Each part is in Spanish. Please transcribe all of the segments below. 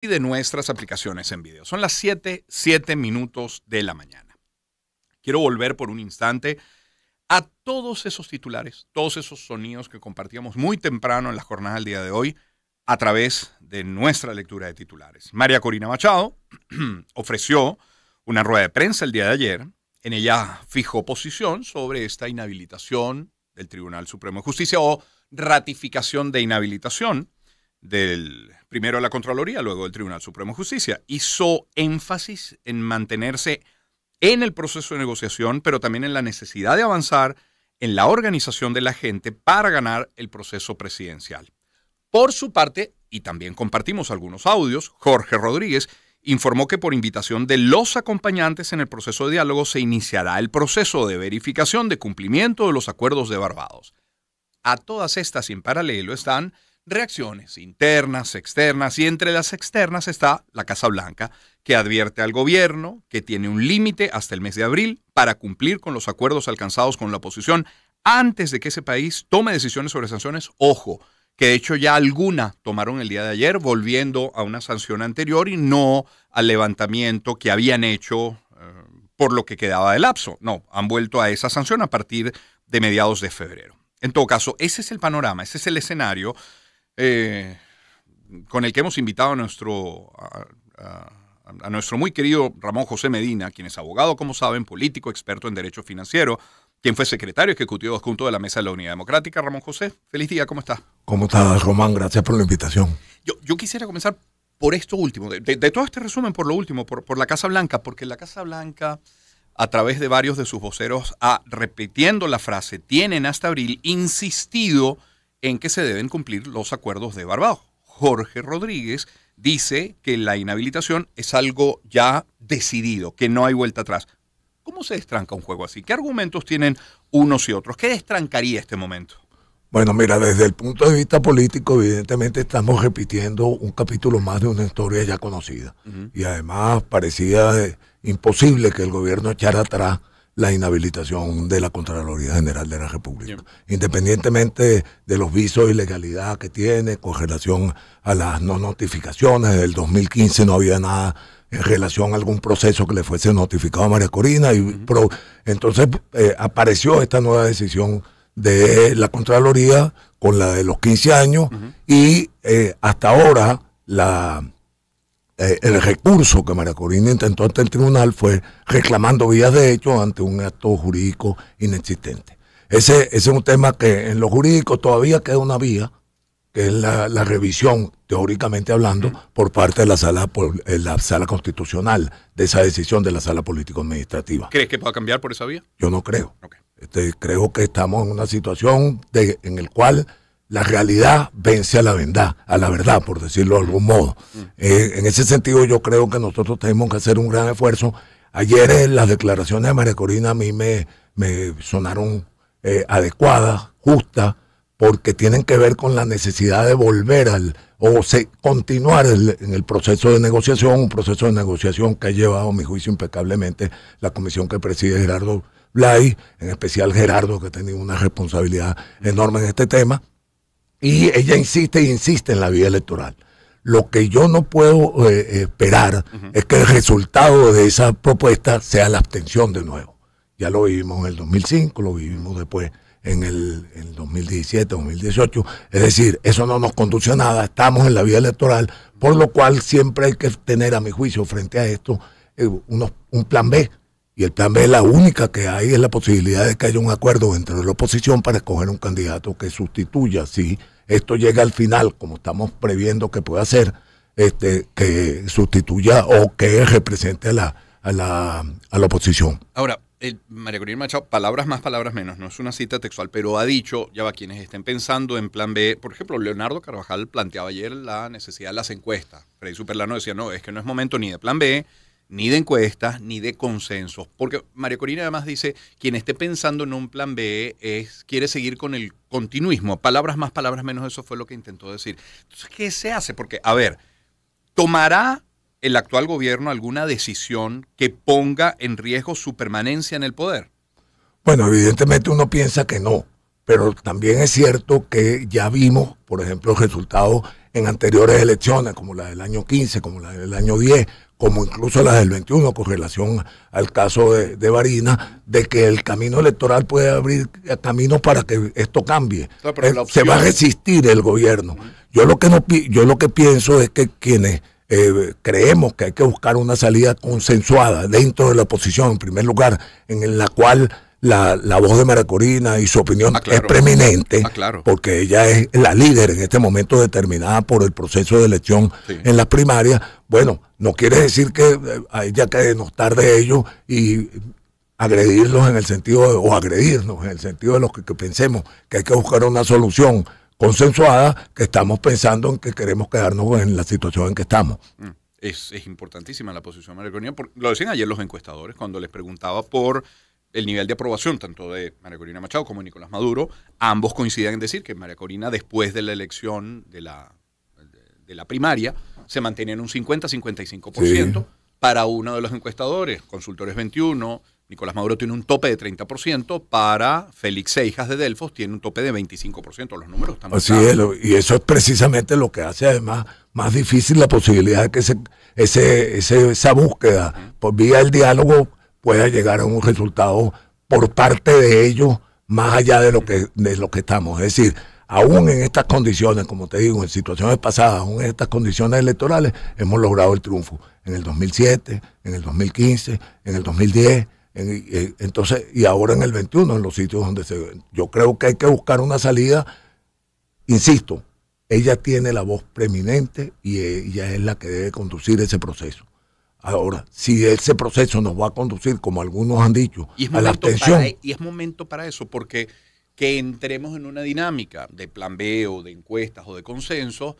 y de nuestras aplicaciones en video. Son las 7, 7 minutos de la mañana. Quiero volver por un instante a todos esos titulares, todos esos sonidos que compartíamos muy temprano en las jornadas del día de hoy a través de nuestra lectura de titulares. María Corina Machado ofreció una rueda de prensa el día de ayer. En ella fijó posición sobre esta inhabilitación del Tribunal Supremo de Justicia o ratificación de inhabilitación del primero la Contraloría, luego el Tribunal Supremo de Justicia, hizo énfasis en mantenerse en el proceso de negociación, pero también en la necesidad de avanzar en la organización de la gente para ganar el proceso presidencial. Por su parte, y también compartimos algunos audios, Jorge Rodríguez informó que por invitación de los acompañantes en el proceso de diálogo se iniciará el proceso de verificación de cumplimiento de los acuerdos de Barbados. A todas estas y en paralelo están reacciones internas, externas, y entre las externas está la Casa Blanca, que advierte al gobierno que tiene un límite hasta el mes de abril para cumplir con los acuerdos alcanzados con la oposición antes de que ese país tome decisiones sobre sanciones. Ojo, que de hecho ya alguna tomaron el día de ayer, volviendo a una sanción anterior y no al levantamiento que habían hecho eh, por lo que quedaba de lapso. No, han vuelto a esa sanción a partir de mediados de febrero. En todo caso, ese es el panorama, ese es el escenario eh, con el que hemos invitado a nuestro, a, nuestro muy querido Ramón José Medina, quien es abogado, como saben, político, experto en derecho financiero, quien fue secretario ejecutivo adjunto de la Mesa de la Unidad Democrática. Ramón José, feliz día, ¿cómo estás? ¿Cómo estás, Román? Gracias por la invitación. Yo, quisiera comenzar por esto último, de, todo este resumen, por lo último, por, por, la Casa Blanca, porque la Casa Blanca, a través de varios de sus voceros, ha, repitiendo la frase, tienen hasta abril, insistido en que se deben cumplir los acuerdos de Barbados. Jorge Rodríguez dice que la inhabilitación es algo ya decidido, que no hay vuelta atrás. ¿Cómo se destranca un juego así? ¿Qué argumentos tienen unos y otros? ¿Qué destrancaría este momento? Bueno, mira, desde el punto de vista político, evidentemente estamos repitiendo un capítulo más de una historia ya conocida. Y además parecía eh, imposible que el gobierno echara atrás la inhabilitación de la Contraloría General de la República. Independientemente de los visos y legalidad que tiene con relación a las no notificaciones, del 2015 no había nada en relación a algún proceso que le fuese notificado a María Corina. Y pro, entonces eh, apareció esta nueva decisión de la Contraloría con la de los 15 años y eh, hasta ahora la eh, el recurso que Corina intentó ante el tribunal fue reclamando vías de hecho ante un acto jurídico inexistente. Ese, es un tema que en lo jurídico todavía queda una vía, que es la, revisión, teóricamente hablando, por parte de la sala, por, eh, la sala constitucional de esa decisión de la sala político-administrativa. ¿Crees que pueda cambiar por esa vía? Yo no creo. Este, creo que estamos en una situación en la cual la realidad vence a la verdad, a la verdad, por decirlo de algún modo. Mm. Eh, en ese sentido, yo creo que nosotros tenemos que hacer un gran esfuerzo. Ayer eh, las declaraciones de María Corina a mí me, me sonaron eh, adecuadas, justas, porque tienen que ver con la necesidad de volver al o se, continuar en el proceso de negociación, un proceso de negociación que ha llevado, a mi juicio, impecablemente la comisión que preside Gerardo Blay, en especial Gerardo, que ha tenido una responsabilidad enorme en este tema y ella insiste y insiste en la vía electoral. Lo que yo no puedo eh, esperar es que el resultado de esa propuesta sea la abstención de nuevo. Ya lo vivimos en el 2005, lo vivimos después en el, 2017, 2018. Es decir, eso no nos conduce a nada, estamos en la vía electoral, por lo cual siempre hay que tener, a mi juicio, frente a esto, eh, un plan B, y el plan B la única que hay es la posibilidad de que haya un acuerdo entre la oposición para escoger un candidato que sustituya, si esto llega al final, como estamos previendo que pueda ser, este, que sustituya o que represente a la, a la, oposición. Ahora, el, María Corina Machado, palabras más, palabras menos, no es una cita textual, pero ha dicho, ya va, quienes estén pensando en plan B, por ejemplo, Leonardo Carvajal planteaba ayer la necesidad de las encuestas. Freddy Superlano decía, no, es que no es momento ni de plan B, ni de encuestas, ni de consensos. Porque María Corina además dice, quien esté pensando en un plan B es, quiere seguir con el continuismo. Palabras más, palabras menos, eso fue lo que intentó decir. Entonces, ¿qué se hace? Porque, a ver, ¿tomará el actual gobierno alguna decisión que ponga en riesgo su permanencia en el poder? Bueno, evidentemente uno piensa que no, pero también es cierto que ya vimos, por ejemplo, resultados en anteriores elecciones, como la del año 15, como la del año 10, como incluso las del 21 con relación al caso de, de, Varina, de que el camino electoral puede abrir caminos para que esto cambie. Eh, se va a resistir el gobierno. Yo lo que, no, yo lo que pienso es que quienes eh, creemos que hay que buscar una salida consensuada dentro de la oposición, en primer lugar, en la cual la, la, voz de Maracorina y su opinión ah, es preeminente, ah, porque ella es la líder en este momento determinada por el proceso de elección en las primarias. Bueno, no quiere decir que haya eh, que denostar de ellos y agredirlos en el sentido, o agredirnos en el sentido de los que, pensemos que hay que buscar una solución consensuada, que estamos pensando en que queremos quedarnos en la situación en que estamos. Mm. Es, importantísima la posición de Maracorina. lo decían ayer los encuestadores cuando les preguntaba por el nivel de aprobación tanto de María Corina Machado como de Nicolás Maduro, ambos coinciden en decir que María Corina después de la elección de la, de, la primaria se mantiene en un 50-55% para uno de los encuestadores, Consultores 21, Nicolás Maduro tiene un tope de 30%, para Félix Seijas de Delfos tiene un tope de 25%, los números están Así y eso es precisamente lo que hace además más difícil la posibilidad de que ese, esa búsqueda por pues vía del diálogo pueda llegar a un resultado por parte de ellos más allá de lo que, de lo que estamos. Es decir, aún en estas condiciones, como te digo, en situaciones pasadas, aún en estas condiciones electorales, hemos logrado el triunfo. En el 2007, en el 2015, en el 2010, eh, entonces, y ahora en el 21, en los sitios donde se... Yo creo que hay que buscar una salida, insisto, ella tiene la voz preeminente y eh, ella es la que debe conducir ese proceso. Ahora, si ese proceso nos va a conducir, como algunos han dicho, a la abstención. E, y es momento para eso, porque que entremos en una dinámica de plan B o de encuestas o de consenso,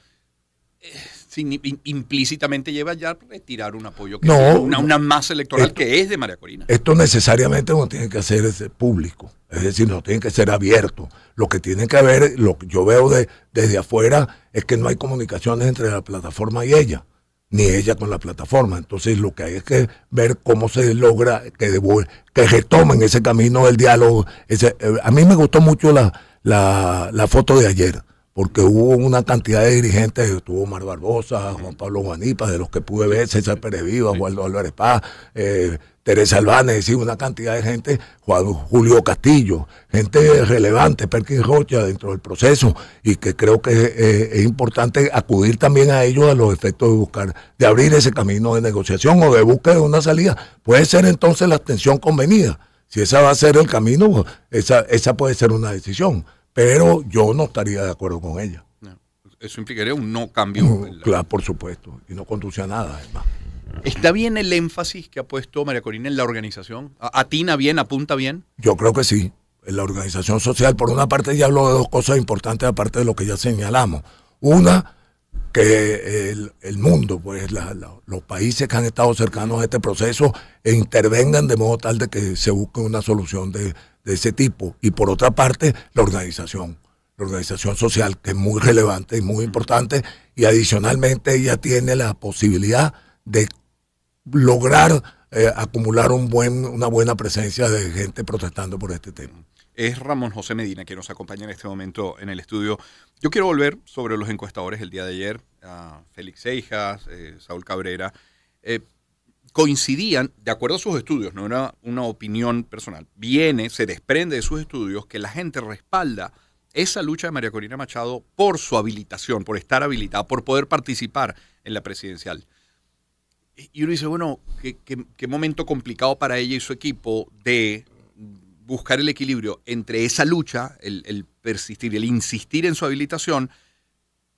eh, implícitamente lleva ya a retirar un apoyo que una, masa electoral que es de María Corina. Esto necesariamente no tiene que ser este, público, es decir, no tiene que ser abierto. Lo que tiene que haber, lo que yo veo de, desde afuera, es que no hay comunicaciones entre la plataforma y ella ni ella con la plataforma. Entonces lo que hay es que ver cómo se logra que, que retomen ese camino del diálogo. Ese, eh, a mí me gustó mucho la, la, la, foto de ayer, porque hubo una cantidad de dirigentes, estuvo Mar Barbosa, Juan Pablo Juanipa, de los que pude ver, César Pérez Viva, Waldo Álvarez Paz, eh, Teresa es decir, una cantidad de gente, Juan Julio Castillo, gente relevante, Perkin Rocha dentro del proceso, y que creo que eh, es importante acudir también a ellos a los efectos de buscar, de abrir ese camino de negociación o de búsqueda de una salida. Puede ser entonces la abstención convenida. Si esa va a ser el camino, esa, esa puede ser una decisión, pero yo no estaría de acuerdo con ella. Eso implicaría un no cambio. claro, por supuesto, y no conduce a nada, además. ¿Está bien el énfasis que ha puesto María Corina en la organización? ¿Atina bien, apunta bien? Yo creo que sí. En la organización social, por una parte, ya habló de dos cosas importantes, aparte de lo que ya señalamos. Una, que el, mundo, pues los países que han estado cercanos a este proceso intervengan de modo tal de que se busque una solución de, de ese tipo. Y por otra parte, la organización la organización social, que es muy relevante y muy importante, y adicionalmente ella tiene la posibilidad de lograr eh, acumular una buena presencia de gente protestando por este tema. Es Ramón José Medina que nos acompaña en este momento en el estudio. Yo quiero volver sobre los encuestadores el día de ayer, Félix Seijas, eh, Saúl Cabrera. Eh, coincidían, de acuerdo a sus estudios, no era una opinión personal, viene, se desprende de sus estudios que la gente respalda esa lucha de María Corina Machado por su habilitación, por estar habilitada, por poder participar en la presidencial. Y uno dice, bueno, qué, momento complicado para ella y su equipo de buscar el equilibrio entre esa lucha, el, el, persistir, el insistir en su habilitación,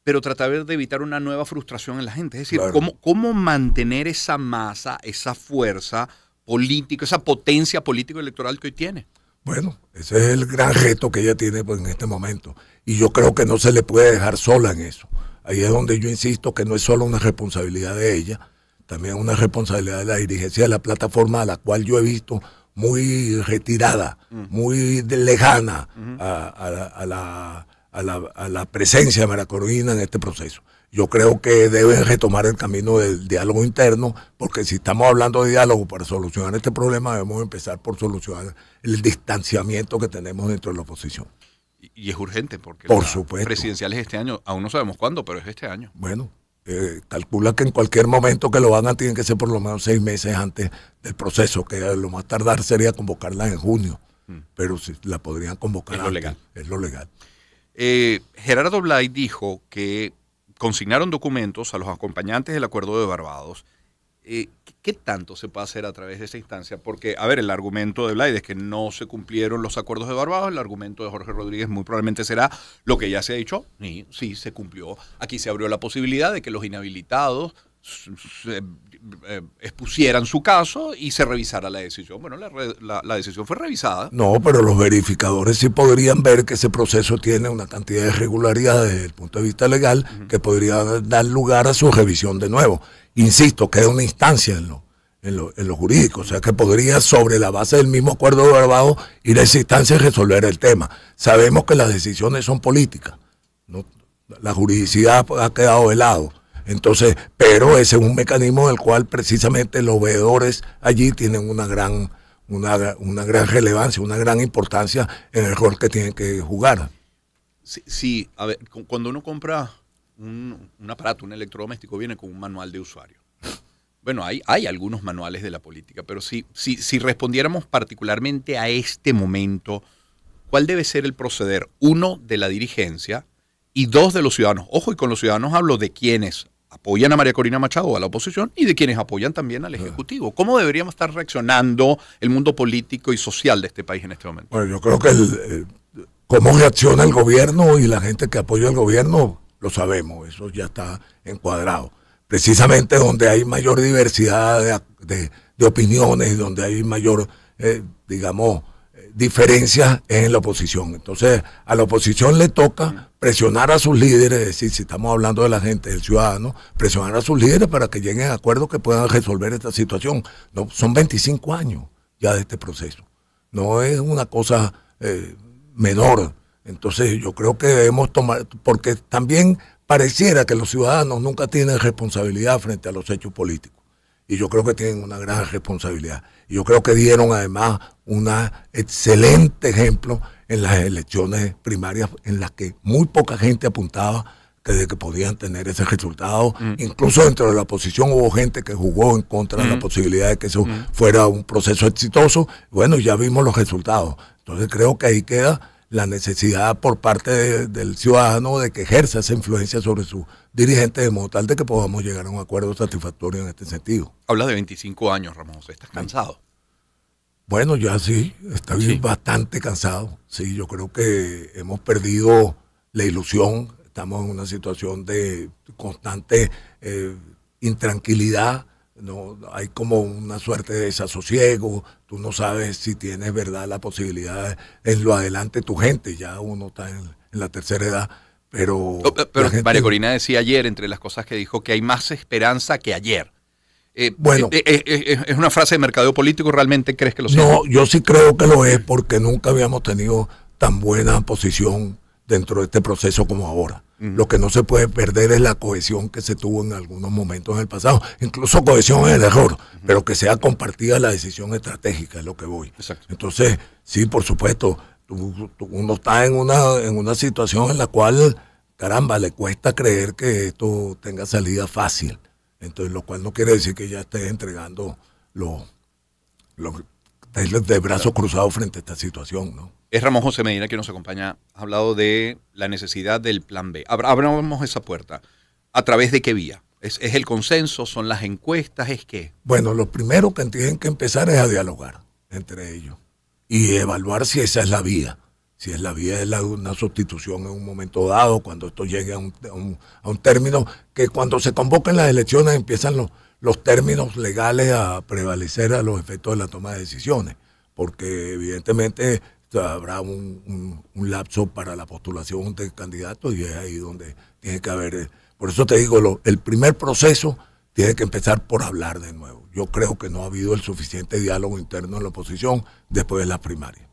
pero tratar de evitar una nueva frustración en la gente. Es decir, cómo, cómo mantener esa masa, esa fuerza política, esa potencia político-electoral que hoy tiene. Bueno, ese es el gran reto que ella tiene pues, en este momento. Y yo creo que no se le puede dejar sola en eso. Ahí es donde yo insisto que no es solo una responsabilidad de ella, también una responsabilidad de la dirigencia de la plataforma a la cual yo he visto muy retirada, muy lejana a, la, presencia de Maracorina en este proceso yo creo que deben retomar el camino del diálogo interno, porque si estamos hablando de diálogo para solucionar este problema, debemos empezar por solucionar el distanciamiento que tenemos dentro de la oposición. Y es urgente, porque por las presidenciales este año, aún no sabemos cuándo, pero es este año. Bueno, eh, calcula que en cualquier momento que lo hagan tienen que ser por lo menos seis meses antes del proceso, que lo más tardar sería convocarla en junio, mm. pero si la podrían convocar es lo legal. Eh, Gerardo Blay dijo que consignaron documentos a los acompañantes del acuerdo de Barbados eh, ¿Qué tanto se puede hacer a través de esa instancia? Porque, a ver, el argumento de Blaide es que no se cumplieron los acuerdos de Barbados, el argumento de Jorge Rodríguez muy probablemente será lo que ya se ha dicho, sí, sí se cumplió. Aquí se abrió la posibilidad de que los inhabilitados eh, expusieran su caso y se revisara la decisión. Bueno, la, decisión fue revisada. No, pero los verificadores sí podrían ver que ese proceso tiene una cantidad de irregularidades desde el punto de vista legal que podría dar lugar a su revisión de nuevo. Insisto, queda una instancia en lo, en lo, jurídico, o sea que podría sobre la base del mismo acuerdo de Barbados ir a esa instancia y resolver el tema. Sabemos que las decisiones son políticas, ¿no? la juridicidad ha quedado de lado entonces, pero ese es un mecanismo del cual precisamente los veedores allí tienen una gran, una, gran relevancia, una gran importancia en el rol que tienen que jugar. Sí, a ver, cuando uno compra un, aparato, un electrodoméstico, viene con un manual de usuario. Bueno, hay, hay algunos manuales de la política, pero si, si, si respondiéramos particularmente a este momento, ¿cuál debe ser el proceder? Uno, de la dirigencia, y dos de los ciudadanos. Ojo, y con los ciudadanos hablo de quienes apoyan a María Corina Machado, a la oposición, y de quienes apoyan también al ah. Ejecutivo. ¿Cómo deberíamos estar reaccionando el mundo político y social de este país en este momento? Bueno, yo creo que cómo reacciona el gobierno y la gente que apoya al gobierno, lo sabemos, eso ya está encuadrado. Precisamente donde hay mayor diversidad de, opiniones, donde hay mayor, eh, digamos, diferencias en la oposición. Entonces, a la oposición le toca presionar a sus líderes, es decir, si estamos hablando de la gente, del ciudadano, presionar a sus líderes para que lleguen a acuerdos que puedan resolver esta situación. No, son 25 años ya de este proceso. No es una cosa eh, menor. Entonces, yo creo que debemos tomar, porque también pareciera que los ciudadanos nunca tienen responsabilidad frente a los hechos políticos y yo creo que tienen una gran responsabilidad. Y yo creo que dieron además un excelente ejemplo en las elecciones primarias en las que muy poca gente apuntaba que, de que podían tener ese resultado. Mm. Incluso dentro de la oposición hubo gente que jugó en contra de la mm. posibilidad de que eso mm. fuera un proceso exitoso. Bueno, ya vimos los resultados. Entonces creo que ahí queda la necesidad por parte del ciudadano de que ejerza esa influencia sobre su dirigente de modo tal de que podamos llegar a un acuerdo satisfactorio en este sentido. Habla de 25 años, Ramón ¿estás cansado? Bueno, ya sí, está bastante cansado. Sí, yo creo que hemos perdido la ilusión, estamos en una situación de constante eh, intranquilidad, no hay como una suerte de desasosiego, tú no sabes si tienes verdad la posibilidad en lo adelante tu gente, ya uno está en, la tercera edad, pero... Oh, pero María Corina decía ayer, entre las cosas que dijo, que hay más esperanza que ayer. Eh, bueno, eh, eh, es una frase de mercadeo político, ¿realmente crees que lo sea? No, yo sí creo que lo es porque nunca habíamos tenido tan buena posición dentro de este proceso como ahora. Lo que no se puede perder es la cohesión que se tuvo en algunos momentos en el pasado, incluso cohesión en el error, pero que sea compartida la decisión estratégica, es lo que voy. Exacto. Entonces, sí, por supuesto, uno está en una, en una situación en la cual, caramba, le cuesta creer que esto tenga salida fácil. Entonces, lo cual no quiere decir que ya estés entregando los, los de brazos cruzados frente a esta situación, ¿no? es Ramón José Medina que nos acompaña. Ha hablado de la necesidad del plan B. Abramos esa puerta. ¿A través de qué vía? ¿Es, el consenso? ¿Son las encuestas? ¿Es qué? Bueno, lo primero que tienen que empezar es a dialogar entre ellos y evaluar si esa es la vía. Si es la vía de una sustitución en un momento dado, cuando esto llegue a un, término, que cuando se convoquen las elecciones empiezan los términos legales a prevalecer a los efectos de la toma de decisiones porque evidentemente habrá un, lapso para la postulación de candidatos y es ahí donde tiene que haber. Eh, por eso te digo, el primer proceso tiene que empezar por hablar de nuevo. Yo creo que no ha habido el suficiente diálogo interno en la oposición después de las primarias,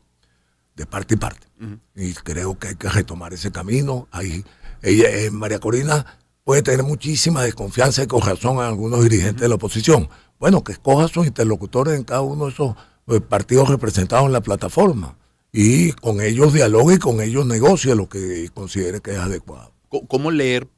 de parte y parte. Y creo que hay que retomar ese camino. Ahí, ella, eh, María Corina puede tener muchísima desconfianza y con razón a algunos dirigentes de la oposición. Bueno, que escoja sus interlocutores en cada uno de esos eh, partidos representados en la plataforma y con ellos dialogue y con ellos negocie lo que considere que es adecuado. ¿Cómo leer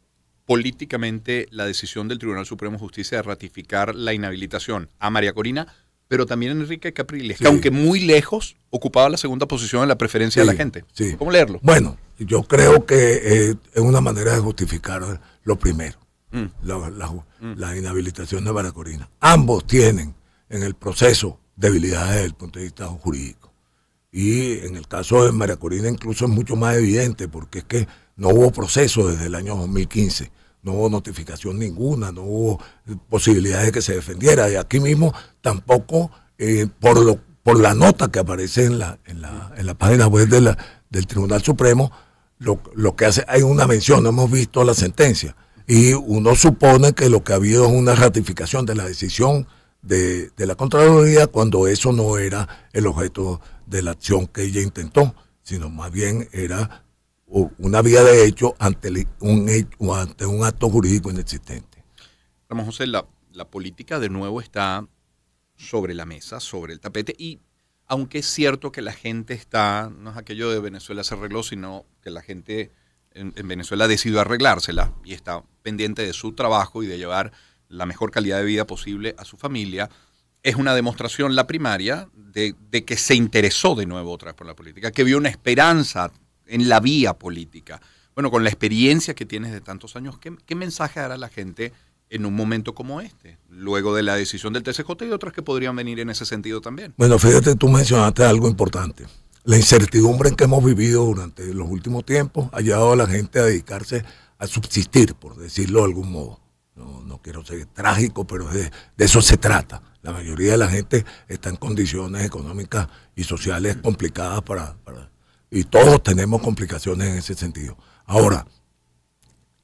políticamente la decisión del Tribunal Supremo de Justicia de ratificar la inhabilitación a María Corina, pero también a Enrique Capriles, que aunque muy lejos ocupaba la segunda posición en la preferencia de la gente? ¿Cómo leerlo? Bueno, yo creo que eh, es una manera de justificar lo primero, mm. la, mm. la, inhabilitación de María Corina. Ambos tienen en el proceso debilidades desde el punto de vista jurídico. Y en el caso de María Corina incluso es mucho más evidente porque es que no hubo proceso desde el año 2015, no hubo notificación ninguna, no hubo posibilidad de que se defendiera. Y aquí mismo tampoco, eh, por, por la nota que aparece en la, en la, en la página web de del Tribunal Supremo, lo, lo, que hace, hay una mención, no hemos visto la sentencia. Y uno supone que lo que ha habido es una ratificación de la decisión de, de la Contraloría cuando eso no era el objeto de la acción que ella intentó, sino más bien era una vía de hecho ante un, acto jurídico inexistente. Ramón José, la, política de nuevo está sobre la mesa, sobre el tapete, y aunque es cierto que la gente está, no es aquello de Venezuela se arregló, sino que la gente en, en Venezuela decidió arreglársela y está pendiente de su trabajo y de llevar la mejor calidad de vida posible a su familia, es una demostración, la primaria, de, que se interesó de nuevo otra vez por la política, que vio una esperanza en la vía política. Bueno, con la experiencia que tienes de tantos años, ¿qué, mensaje hará la gente en un momento como este, luego de la decisión del TCJ y otras que podrían venir en ese sentido también? Bueno, fíjate, tú mencionaste algo importante. La incertidumbre en que hemos vivido durante los últimos tiempos ha llevado a la gente a dedicarse a subsistir, por decirlo de algún modo. No, quiero ser trágico, pero de, de eso se trata la mayoría de la gente está en condiciones económicas y sociales complicadas para, y todos tenemos complicaciones en ese sentido. Ahora,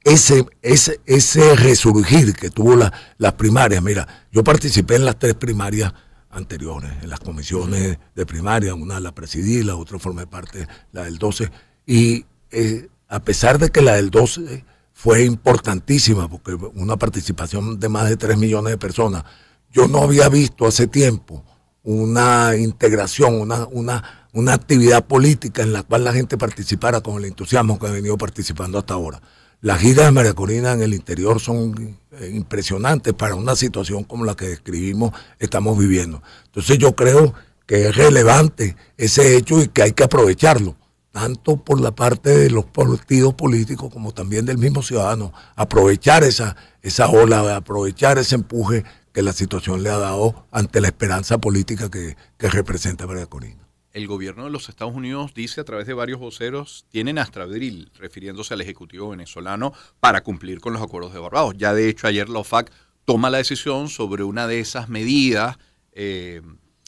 ese, ese, ese resurgir que tuvo las primarias, mira, yo participé en las tres primarias anteriores, en las comisiones de primaria, una la presidí, la otra formé parte, la del 12, y eh, a pesar de que la del 12 fue importantísima, porque una participación de más de 3 millones de personas, yo no había visto hace tiempo una integración, una, una, una actividad política en la cual la gente participara con el entusiasmo que ha venido participando hasta ahora. Las giras de María Corina en el interior son eh, impresionantes para una situación como la que describimos, estamos viviendo. Entonces yo creo que es relevante ese hecho y que hay que aprovecharlo, tanto por la parte de los partidos políticos como también del mismo ciudadano, aprovechar esa, esa ola, aprovechar ese empuje la situación le ha dado ante la esperanza política que, representa María Corina. El gobierno de los Estados Unidos dice a través de varios voceros, tienen astrabril refiriéndose al Ejecutivo venezolano, para cumplir con los acuerdos de Barbados. Ya de hecho ayer la OFAC toma la decisión sobre una de esas medidas eh,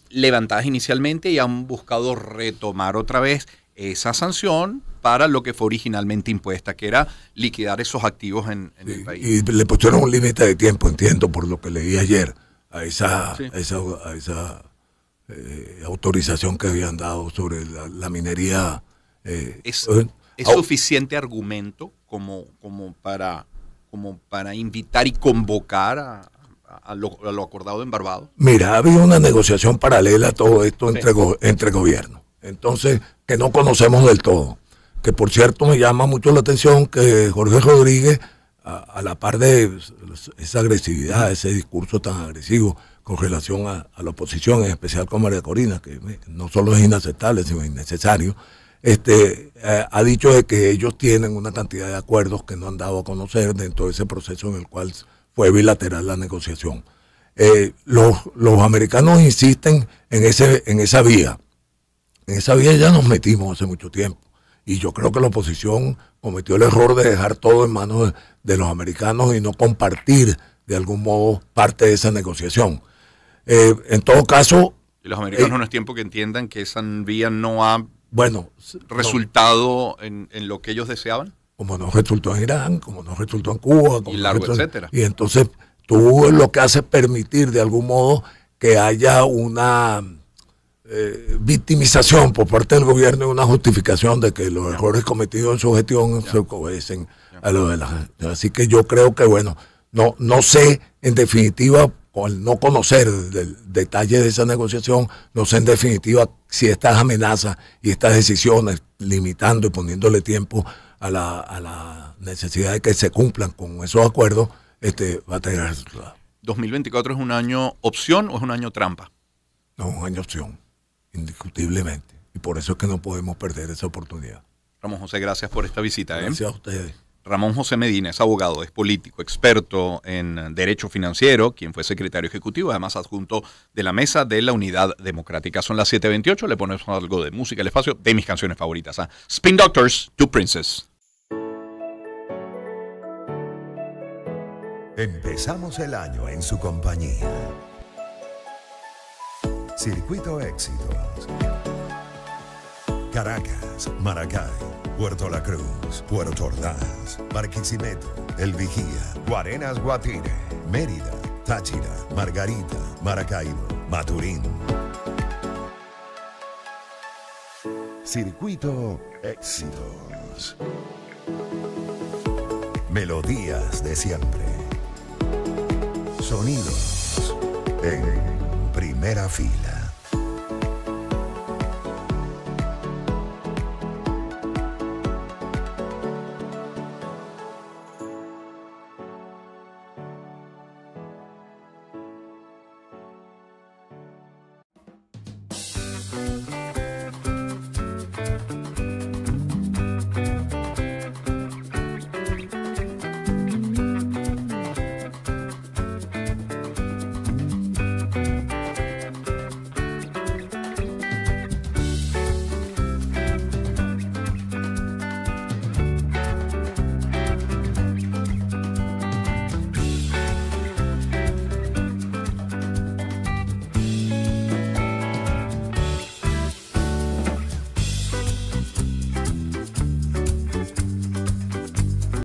levantadas inicialmente y han buscado retomar otra vez esa sanción para lo que fue originalmente impuesta, que era liquidar esos activos en, el país. Y le pusieron un límite de tiempo, entiendo, por lo que leí ayer, a esa, esa, eh, autorización que habían dado sobre la, minería. Eh, es, suficiente argumento como, como, para, como para invitar y convocar a, lo, acordado en Barbados? Mira, había una negociación paralela a todo esto entre, entre gobiernos. Entonces, que no conocemos del todo. Que por cierto me llama mucho la atención que Jorge Rodríguez, a, la par de esa agresividad, ese discurso tan agresivo con relación a, la oposición, en especial con María Corina, que eh, no solo es inaceptable, sino innecesario, este, eh, ha dicho de que ellos tienen una cantidad de acuerdos que no han dado a conocer dentro de ese proceso en el cual fue bilateral la negociación. Eh, los, los, americanos insisten en, ese, en esa vía en esa vía ya nos metimos hace mucho tiempo. Y yo creo que la oposición cometió el error de dejar todo en manos de, los americanos y no compartir de algún modo parte de esa negociación. Eh, en todo caso... Y los americanos eh, no es tiempo que entiendan que esa vía no ha bueno, resultado en, lo que ellos deseaban. Como no resultó en Irán, como no resultó en Cuba. etcétera. Y entonces tú lo que haces permitir de algún modo que haya una eh, victimización por parte del gobierno y una justificación de que los errores cometidos en su gestión se obedecen a lo de la Así que yo creo que, bueno, no, no sé, en definitiva, con no conocer el detalle de esa negociación, no sé en definitiva si estas amenazas y estas decisiones limitando y poniéndole tiempo a la, necesidad de que se cumplan con esos acuerdos, este, va a tener resultado. ¿2024 es un año opción o es un año trampa? No, es un año opción indiscutiblemente. Y por eso es que no podemos perder esa oportunidad. Ramón José, gracias por esta visita. ¿eh? Gracias a ustedes. Ramón José Medina es abogado, es político, experto en derecho financiero, quien fue secretario ejecutivo, además adjunto de la mesa de la Unidad Democrática. Son las 7:28, le ponemos algo de música al espacio de mis canciones favoritas. a ¿ah? Spin Doctors, to Princess. Empezamos el año en su compañía. Circuito Éxitos. Caracas, Maracay, Puerto La Cruz, Puerto Ordaz, Barquisimeto, El Vigía, Guarenas Guatine, Mérida, Táchira, Margarita, Maracaibo, Maturín. Circuito Éxitos. Melodías de siempre. Sonidos en primera fila.